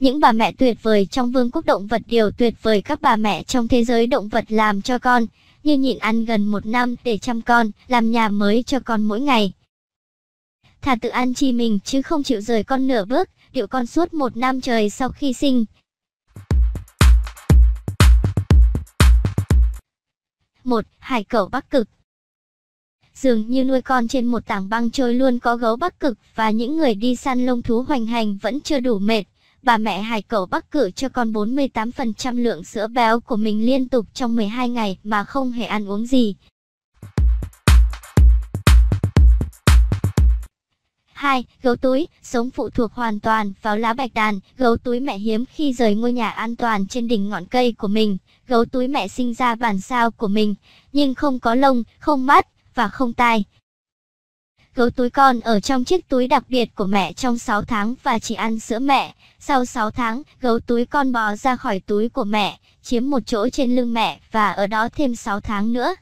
những bà mẹ tuyệt vời trong vương quốc động vật điều tuyệt vời các bà mẹ trong thế giới động vật làm cho con, như nhịn ăn gần một năm để chăm con, làm nhà mới cho con mỗi ngày. Thà tự ăn chi mình chứ không chịu rời con nửa bước, điệu con suốt một năm trời sau khi sinh. một Hải cẩu Bắc Cực Dường như nuôi con trên một tảng băng trôi luôn có gấu Bắc Cực và những người đi săn lông thú hoành hành vẫn chưa đủ mệt, bà mẹ hải cẩu bắt cự cho con 48% lượng sữa béo của mình liên tục trong 12 ngày mà không hề ăn uống gì. 2. Gấu túi, sống phụ thuộc hoàn toàn vào lá bạch đàn, gấu túi mẹ hiếm khi rời ngôi nhà an toàn trên đỉnh ngọn cây của mình, gấu túi mẹ sinh ra bản sao của mình, nhưng không có lông, không mắt và không tai. Gấu túi con ở trong chiếc túi đặc biệt của mẹ trong 6 tháng và chỉ ăn sữa mẹ. Sau 6 tháng, gấu túi con bò ra khỏi túi của mẹ, chiếm một chỗ trên lưng mẹ và ở đó thêm 6 tháng nữa.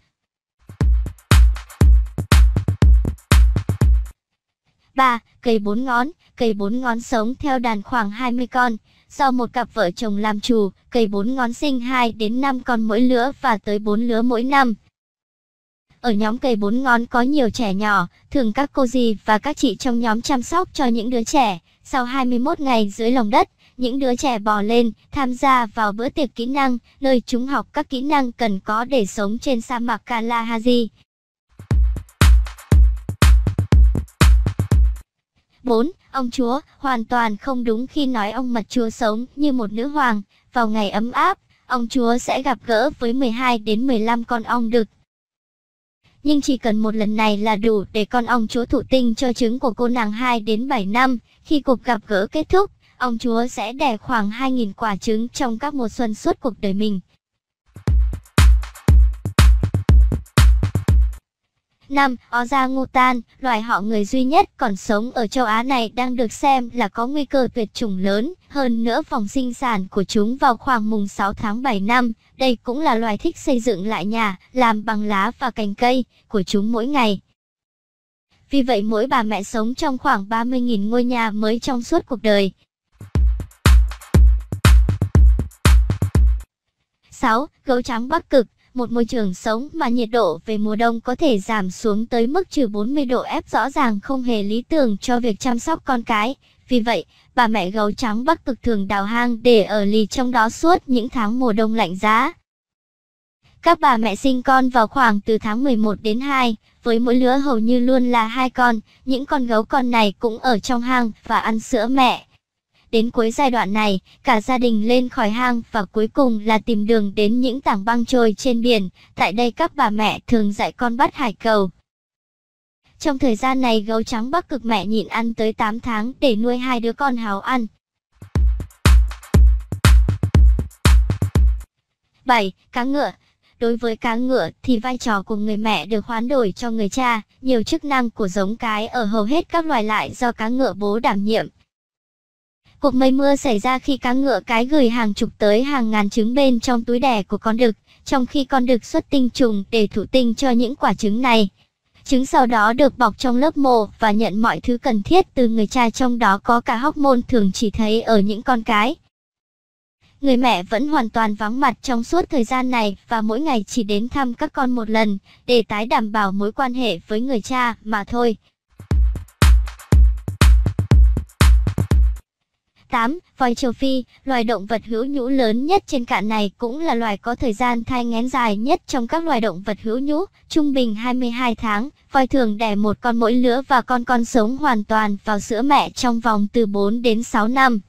ba Cây bốn ngón, cây bốn ngón sống theo đàn khoảng 20 con. Do một cặp vợ chồng làm chủ, cây bốn ngón sinh 2 đến 5 con mỗi lứa và tới 4 lứa mỗi năm. Ở nhóm cây bốn ngón có nhiều trẻ nhỏ, thường các cô dì và các chị trong nhóm chăm sóc cho những đứa trẻ. Sau 21 ngày dưới lòng đất, những đứa trẻ bò lên, tham gia vào bữa tiệc kỹ năng, nơi chúng học các kỹ năng cần có để sống trên sa mạc Kalahari. bốn Ông chúa hoàn toàn không đúng khi nói ông mặt chúa sống như một nữ hoàng. Vào ngày ấm áp, ông chúa sẽ gặp gỡ với 12 đến 15 con ong đực, nhưng chỉ cần một lần này là đủ để con ong chúa thụ tinh cho trứng của cô nàng 2 đến 7 năm. Khi cuộc gặp gỡ kết thúc, ong chúa sẽ đẻ khoảng 2.000 quả trứng trong các mùa xuân suốt cuộc đời mình. năm 5. Orangutan, loài họ người duy nhất còn sống ở châu Á này đang được xem là có nguy cơ tuyệt chủng lớn, hơn nữa phòng sinh sản của chúng vào khoảng mùng 6 tháng 7 năm. Đây cũng là loài thích xây dựng lại nhà, làm bằng lá và cành cây của chúng mỗi ngày. Vì vậy mỗi bà mẹ sống trong khoảng 30.000 ngôi nhà mới trong suốt cuộc đời. 6. Gấu trắng Bắc Cực một môi trường sống mà nhiệt độ về mùa đông có thể giảm xuống tới mức trừ 40 độ F rõ ràng không hề lý tưởng cho việc chăm sóc con cái. Vì vậy, bà mẹ gấu trắng Bắc Cực thường đào hang để ở lì trong đó suốt những tháng mùa đông lạnh giá. Các bà mẹ sinh con vào khoảng từ tháng 11 đến 2, với mỗi lứa hầu như luôn là hai con, những con gấu con này cũng ở trong hang và ăn sữa mẹ. Đến cuối giai đoạn này, cả gia đình lên khỏi hang và cuối cùng là tìm đường đến những tảng băng trôi trên biển. Tại đây các bà mẹ thường dạy con bắt hải cầu. Trong thời gian này gấu trắng bắc cực mẹ nhịn ăn tới 8 tháng để nuôi hai đứa con háo ăn. 7. Cá ngựa Đối với cá ngựa thì vai trò của người mẹ được hoán đổi cho người cha, nhiều chức năng của giống cái ở hầu hết các loài lại do cá ngựa bố đảm nhiệm. Cuộc mây mưa xảy ra khi cá ngựa cái gửi hàng chục tới hàng ngàn trứng bên trong túi đẻ của con đực, trong khi con đực xuất tinh trùng để thụ tinh cho những quả trứng này. Trứng sau đó được bọc trong lớp mồ và nhận mọi thứ cần thiết từ người cha trong đó có cả hóc môn thường chỉ thấy ở những con cái. Người mẹ vẫn hoàn toàn vắng mặt trong suốt thời gian này và mỗi ngày chỉ đến thăm các con một lần để tái đảm bảo mối quan hệ với người cha mà thôi. 8. Voi châu Phi, loài động vật hữu nhũ lớn nhất trên cạn này cũng là loài có thời gian thai ngén dài nhất trong các loài động vật hữu nhũ, trung bình 22 tháng. Voi thường đẻ một con mỗi lứa và con con sống hoàn toàn vào sữa mẹ trong vòng từ 4 đến 6 năm.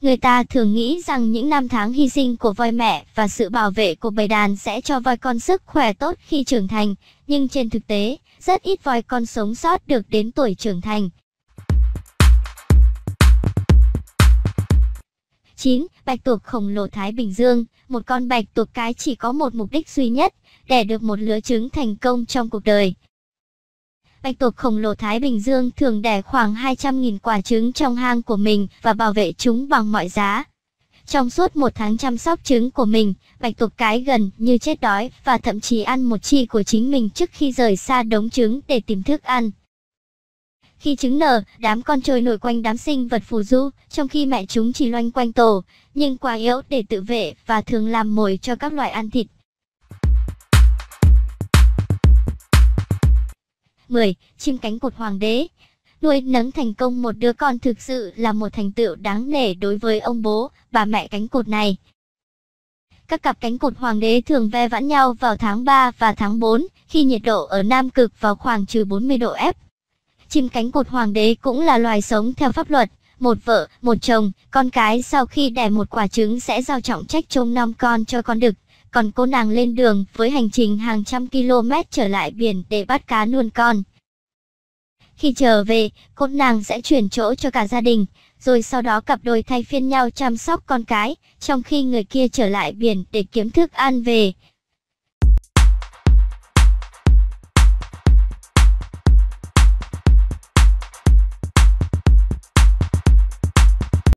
Người ta thường nghĩ rằng những năm tháng hy sinh của voi mẹ và sự bảo vệ của bầy đàn sẽ cho voi con sức khỏe tốt khi trưởng thành, nhưng trên thực tế, rất ít voi con sống sót được đến tuổi trưởng thành. 9. Bạch tuộc khổng lồ Thái Bình Dương Một con bạch tuộc cái chỉ có một mục đích duy nhất, đẻ được một lứa trứng thành công trong cuộc đời. Bạch tuộc khổng lồ Thái Bình Dương thường đẻ khoảng 200.000 quả trứng trong hang của mình và bảo vệ chúng bằng mọi giá. Trong suốt một tháng chăm sóc trứng của mình, bạch tuộc cái gần như chết đói và thậm chí ăn một chi của chính mình trước khi rời xa đống trứng để tìm thức ăn. Khi trứng nở, đám con trời nổi quanh đám sinh vật phù du, trong khi mẹ chúng chỉ loanh quanh tổ, nhưng quá yếu để tự vệ và thường làm mồi cho các loài ăn thịt. 10. Chim cánh cụt hoàng đế Nuôi nấng thành công một đứa con thực sự là một thành tựu đáng nể đối với ông bố, bà mẹ cánh cụt này. Các cặp cánh cụt hoàng đế thường ve vãn nhau vào tháng 3 và tháng 4, khi nhiệt độ ở Nam Cực vào khoảng trừ 40 độ F chim cánh cụt hoàng đế cũng là loài sống theo pháp luật, một vợ, một chồng, con cái sau khi đẻ một quả trứng sẽ giao trọng trách trông nom con cho con đực, còn cô nàng lên đường với hành trình hàng trăm km trở lại biển để bắt cá nuôi con. Khi trở về, cô nàng sẽ chuyển chỗ cho cả gia đình, rồi sau đó cặp đôi thay phiên nhau chăm sóc con cái, trong khi người kia trở lại biển để kiếm thức ăn về.